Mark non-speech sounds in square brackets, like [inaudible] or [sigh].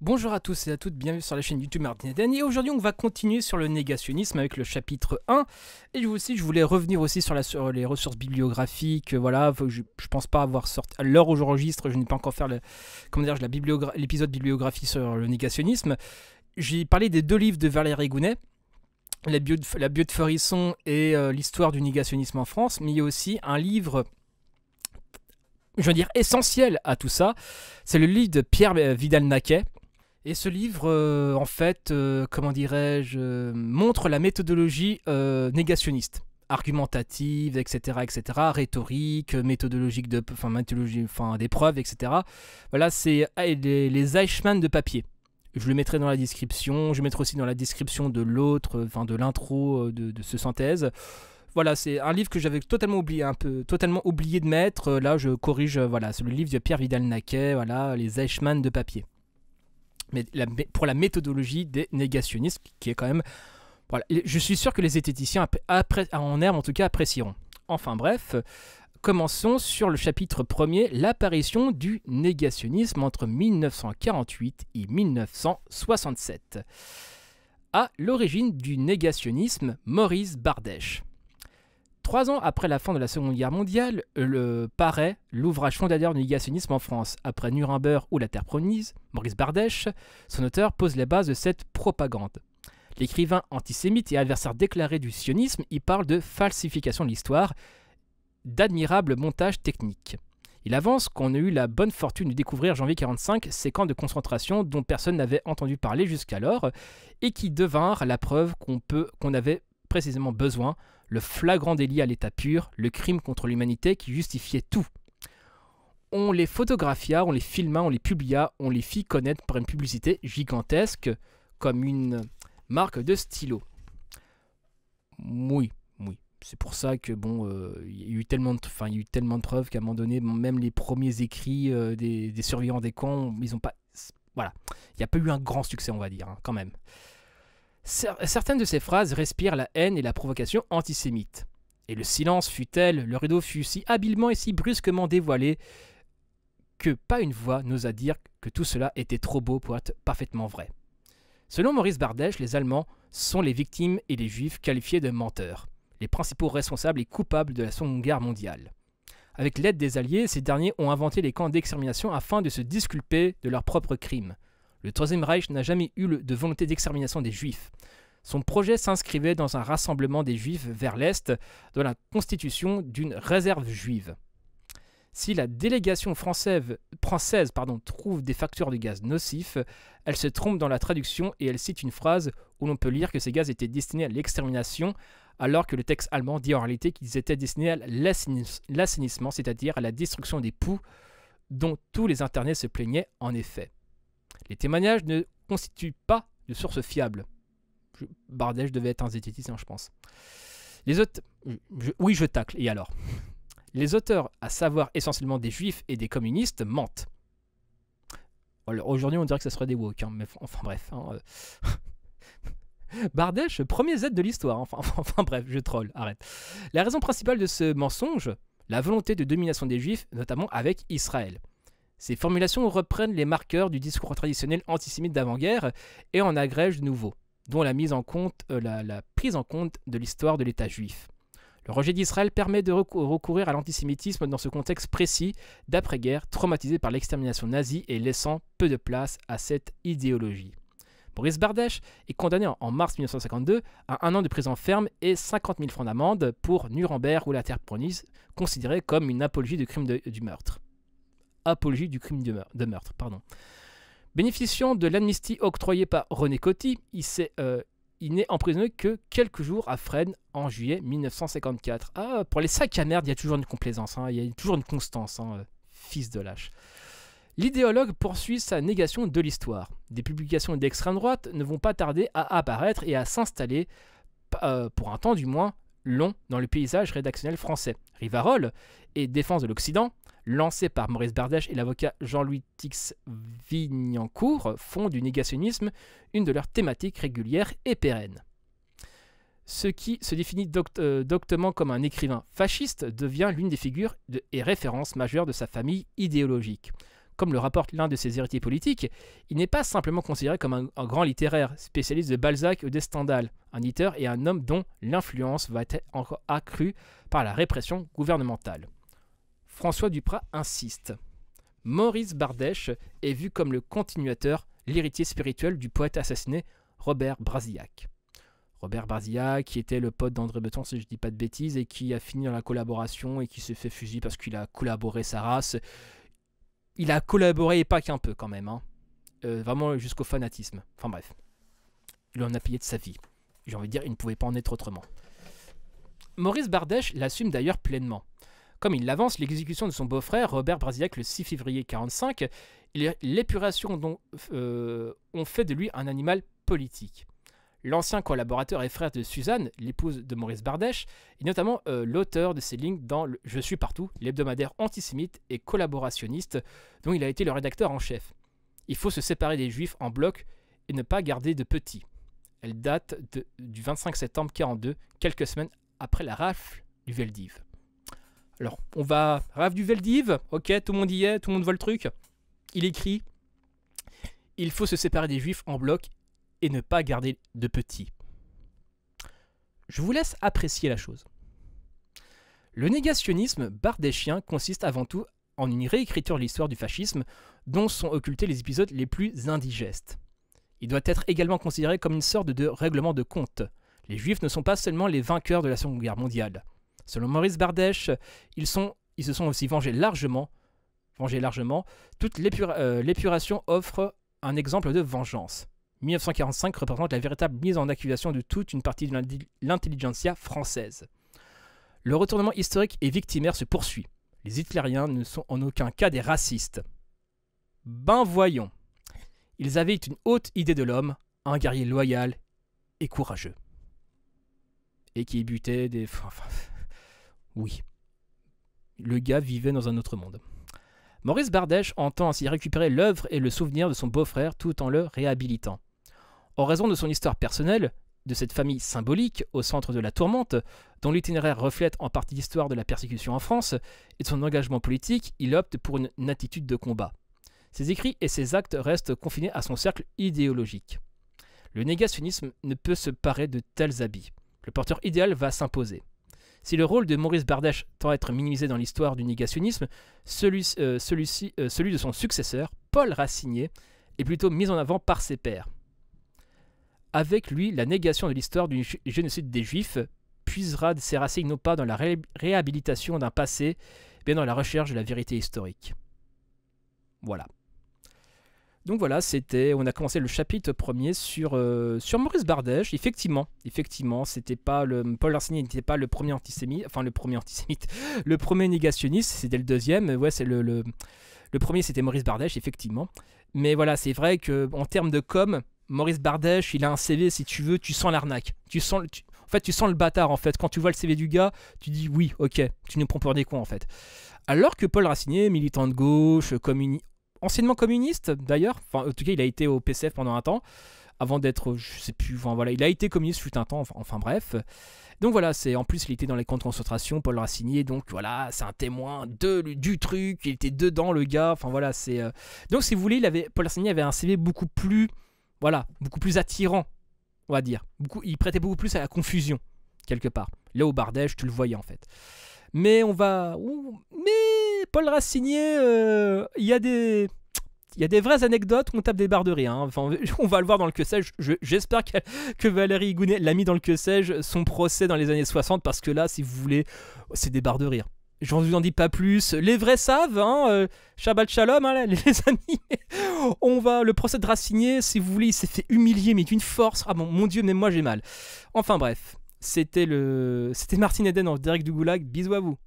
Bonjour à tous et à toutes, bienvenue sur la chaîne YouTube Martin Eden et aujourd'hui on va continuer sur le négationnisme avec le chapitre 1 et aussi je voulais revenir aussi sur, les ressources bibliographiques, euh, voilà, je, ne pense pas avoir sorti, à l'heure où j'enregistre, je n'ai pas encore fait l'épisode bibliographie sur le négationnisme, j'ai parlé des deux livres de Valérie Gounet, La bio de, la de et euh, l'histoire du négationnisme en France, mais il y a aussi un livre je veux dire essentiel à tout ça, c'est le livre de Pierre euh, Vidal-Naquet, et ce livre, euh, en fait, euh, comment dirais-je, euh, montre la méthodologie négationniste, argumentative, etc., etc., rhétorique, méthodologique de, enfin, méthodologie, enfin, des preuves, etc. Voilà, c'est ah, les, les, Eichmann de papier. Je le mettrai dans la description, je mettrai aussi dans la description de l'autre, enfin, de l'intro de, ce synthèse. Voilà, c'est un livre que j'avais totalement oublié, un peu totalement oublié de mettre. Là, je corrige. Voilà, c'est le livre de Pierre Vidal-Naquet. Voilà, les Eichmann de papier mais pour la méthodologie des négationnistes, qui est quand même... Voilà, je suis sûr que les zététiciens en herbe, en tout cas, apprécieront. Enfin bref, commençons sur le chapitre 1 l'apparition du négationnisme entre 1948 et 1967. À l'origine du négationnisme, Maurice Bardèche. Trois ans après la fin de la Seconde Guerre mondiale, le paraît l'ouvrage fondateur du négationnisme en France. Après Nuremberg ou La Terre Promise, Maurice Bardèche, son auteur pose les bases de cette propagande. L'écrivain antisémite et adversaire déclaré du sionisme y parle de falsification de l'histoire, d'admirable montage technique. Il avance qu'on a eu la bonne fortune de découvrir janvier 45 ces camps de concentration dont personne n'avait entendu parler jusqu'alors et qui devinrent la preuve qu'on avait précisément besoin le flagrant délit à l'état pur, le crime contre l'humanité qui justifiait tout. On les photographia, on les filma, on les publia, on les fit connaître par une publicité gigantesque comme une marque de stylo. Oui, oui. C'est pour ça que bon, euh, il y a eu tellement de, eu tellement de preuves qu'à un moment donné, même les premiers écrits euh, des, survivants des camps, ils ont pas, voilà, il n'y a pas eu un grand succès, on va dire, hein, quand même. Certaines de ces phrases respirent la haine et la provocation antisémite. Et le silence fut tel, le rideau fut si habilement et si brusquement dévoilé, que pas une voix n'osa dire que tout cela était trop beau pour être parfaitement vrai. Selon Maurice Bardèche, les Allemands sont les victimes et les Juifs qualifiés de menteurs, les principaux responsables et coupables de la Seconde Guerre mondiale. Avec l'aide des Alliés, ces derniers ont inventé les camps d'extermination afin de se disculper de leurs propres crimes. Le Troisième Reich n'a jamais eu de volonté d'extermination des Juifs. Son projet s'inscrivait dans un rassemblement des Juifs vers l'Est, dans la constitution d'une réserve juive. Si la délégation française, trouve des factures de gaz nocifs, elle se trompe dans la traduction et elle cite une phrase où l'on peut lire que ces gaz étaient destinés à l'extermination, alors que le texte allemand dit en réalité qu'ils étaient destinés à l'assainissement, c'est-à-dire à la destruction des poux dont tous les internés se plaignaient en effet. Les témoignages ne constituent pas de source fiable. Bardèche devait être un zététicien, je pense. Les autres... oui, je tacle, et alors Les auteurs, à savoir essentiellement des juifs et des communistes, mentent. Aujourd'hui, on dirait que ce serait des woke, hein, mais enfin bref. Hein, euh. [laughs] Bardèche, premier Z de l'histoire. [laughs] enfin, bref, je troll, arrête. La raison principale de ce mensonge, la volonté de domination des Juifs, notamment avec Israël. Ces formulations reprennent les marqueurs du discours traditionnel antisémite d'avant-guerre et en agrègent de nouveaux, dont la, mise en compte, euh, la, prise en compte de l'histoire de l'État juif. Le rejet d'Israël permet de recourir à l'antisémitisme dans ce contexte précis d'après-guerre traumatisé par l'extermination nazie et laissant peu de place à cette idéologie. Boris Bardèche est condamné en mars 1952 à un an de prison ferme et 50 000 francs d'amende pour Nuremberg ou la Terre pronise considérée comme une apologie du crime du meurtre apologie du crime de meurtre. Pardon. Bénéficiant de l'amnistie octroyée par René Coty, il euh, n'est emprisonné que quelques jours à Fresnes en juillet 1954. Ah, pour les sacs à merde, il y a toujours une complaisance, hein. il y a toujours une constance, hein, fils de lâche. L'idéologue poursuit sa négation de l'histoire. Des publications d'extrême droite ne vont pas tarder à apparaître et à s'installer, euh, pour un temps du moins, long dans le paysage rédactionnel français. Rivarol et Défense de l'Occident, lancés par Maurice Bardèche et l'avocat Jean-Louis Tix Vignancourt, font du négationnisme une de leurs thématiques régulières et pérennes. Ce qui se définit euh, doctement comme un écrivain fasciste devient l'une des figures et références majeures de sa famille idéologique comme le rapporte l'un de ses héritiers politiques, il n'est pas simplement considéré comme un, grand littéraire, spécialiste de Balzac ou de Stendhal, un éditeur et un homme dont l'influence va être encore accrue par la répression gouvernementale. François Duprat insiste. Maurice Bardèche est vu comme le continuateur, l'héritier spirituel du poète assassiné Robert Brasillac. Robert Brasillac, qui était le pote d'André Breton, si je ne dis pas de bêtises, et qui a fini dans la collaboration et qui se fait fusil parce qu'il a collaboré sa race il a collaboré et pas qu'un peu quand même. Hein. Euh, vraiment jusqu'au fanatisme. Enfin bref. Il en a payé de sa vie. J'ai envie de dire, il ne pouvait pas en être autrement. Maurice Bardèche l'assume d'ailleurs pleinement. Comme il l'avance, l'exécution de son beau-frère, Robert Brasillac, le 6 février 1945, l'épuration dont euh, fait de lui un animal politique l'ancien collaborateur et frère de Suzanne, l'épouse de Maurice Bardèche, et notamment euh, l'auteur de ces lignes dans Je suis partout, l'hebdomadaire antisémite et collaborationniste dont il a été le rédacteur en chef. Il faut se séparer des juifs en bloc et ne pas garder de petits. Elle date du 25 septembre 42, quelques semaines après la rafle du Veldiv. Alors, on va rafle du Veldiv, ok, tout le monde y est, tout le monde voit le truc. Il écrit il faut se séparer des juifs en bloc et ne pas garder de petits. Je vous laisse apprécier la chose. Le négationnisme bardéchien consiste avant tout en une réécriture de l'histoire du fascisme dont sont occultés les épisodes les plus indigestes. Il doit être également considéré comme une sorte de règlement de compte. Les juifs ne sont pas seulement les vainqueurs de la Seconde Guerre mondiale. Selon Maurice Bardèche, ils, se sont aussi vengés largement. Vengés largement. Toute euh, l'épuration offre un exemple de vengeance. 1945 représente la véritable mise en accusation de toute une partie de l'intelligentsia française. Le retournement historique et victimaire se poursuit. Les hitlériens ne sont en aucun cas des racistes. Ben voyons. Ils avaient une haute idée de l'homme, un guerrier loyal et courageux. Et qui butait des... [laughs] oui. Le gars vivait dans un autre monde. Maurice Bardèche entend ainsi récupérer l'œuvre et le souvenir de son beau-frère tout en le réhabilitant. En raison de son histoire personnelle, de cette famille symbolique au centre de la tourmente, dont l'itinéraire reflète en partie l'histoire de la persécution en France, et de son engagement politique, il opte pour une, attitude de combat. Ses écrits et ses actes restent confinés à son cercle idéologique. Le négationnisme ne peut se parer de tels habits. Le porteur idéal va s'imposer. Si le rôle de Maurice Bardèche tend à être minimisé dans l'histoire du négationnisme, celui, euh, euh, de son successeur, Paul Racinier, est plutôt mis en avant par ses pairs. Avec lui, la négation de l'histoire du génocide des Juifs puisera de ses racines non pas dans la réhabilitation d'un passé, mais dans la recherche de la vérité historique. Voilà. Donc voilà, c'était, on a commencé le chapitre premier sur, euh, sur Maurice Bardèche. Effectivement, effectivement, c'était pas le Paul Arseny n'était pas le premier antisémite, enfin le premier antisémite, [laughs] le premier négationniste, c'était le deuxième. Ouais, c'est le, le, premier, c'était Maurice Bardèche, effectivement. Mais voilà, c'est vrai que en termes de com, Maurice Bardèche, il a un CV, si tu veux, tu sens l'arnaque. Tu sens En fait, tu sens le bâtard, en fait. Quand tu vois le CV du gars, tu dis oui, ok, tu nous prends pour des cons, en fait. Alors que Paul Racinier, militant de gauche, anciennement communiste, d'ailleurs, enfin, en tout cas, il a été au PCF pendant un temps, avant d'être, je sais plus, enfin, voilà, il a été communiste fut un temps, enfin, bref. Donc voilà, c'est en plus, il était dans les camps de concentration, Paul Racinier, donc voilà, c'est un témoin de, du truc, il était dedans, le gars, enfin voilà, c'est... Euh, donc si vous voulez, avait, Paul Racinier avait un CV beaucoup plus voilà, beaucoup plus attirant, on va dire. Beaucoup, il prêtait beaucoup plus à la confusion, quelque part. Là, au Bardège, tu le voyais en fait. Mais on va. Mais Paul Racinier, euh, il y a des. Il y a des vraies anecdotes on tape des barres de rire. Hein. Enfin, on va le voir dans le que sais-je. J'espère que, Valérie Gounet l'a mis dans le que sais-je, son procès dans les années 60, parce que là, si vous voulez, c'est des barres de rire. Je vous en dis pas plus. Les vrais savent, hein. Euh, Shabbat Shalom, hein, les [laughs] amis. On va, le procès de Racinier, si vous voulez, il s'est fait humilier, mais d'une force. Ah bon, mon dieu, même moi j'ai mal. Enfin bref, c'était le, c'était Martin Eden en direct du Goulag. Bisous à vous.